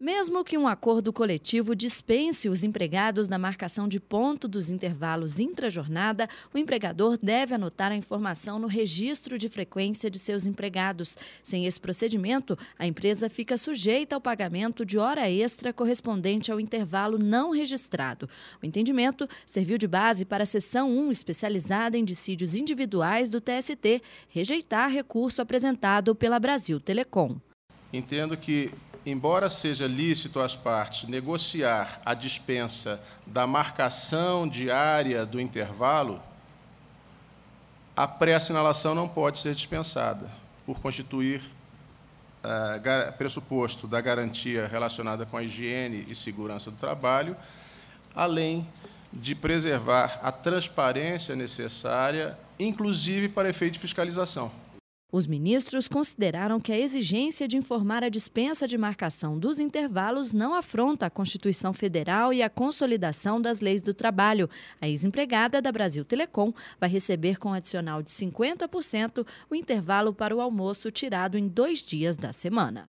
Mesmo que um acordo coletivo dispense os empregados da marcação de ponto dos intervalos intrajornada, o empregador deve anotar a informação no registro de frequência de seus empregados. Sem esse procedimento, a empresa fica sujeita ao pagamento de hora extra correspondente ao intervalo não registrado. O entendimento serviu de base para a seção 1 especializada em dissídios individuais do TST rejeitar recurso apresentado pela Brasil Telecom. Entendo que embora seja lícito às partes negociar a dispensa da marcação diária do intervalo, a pré-assinalação não pode ser dispensada, por constituir uh, pressuposto da garantia relacionada com a higiene e segurança do trabalho, além de preservar a transparência necessária, inclusive para efeito de fiscalização. Os ministros consideraram que a exigência de informar a dispensa de marcação dos intervalos não afronta a Constituição Federal e a consolidação das leis do trabalho. A ex-empregada da Brasil Telecom vai receber com adicional de 50% o intervalo para o almoço tirado em dois dias da semana.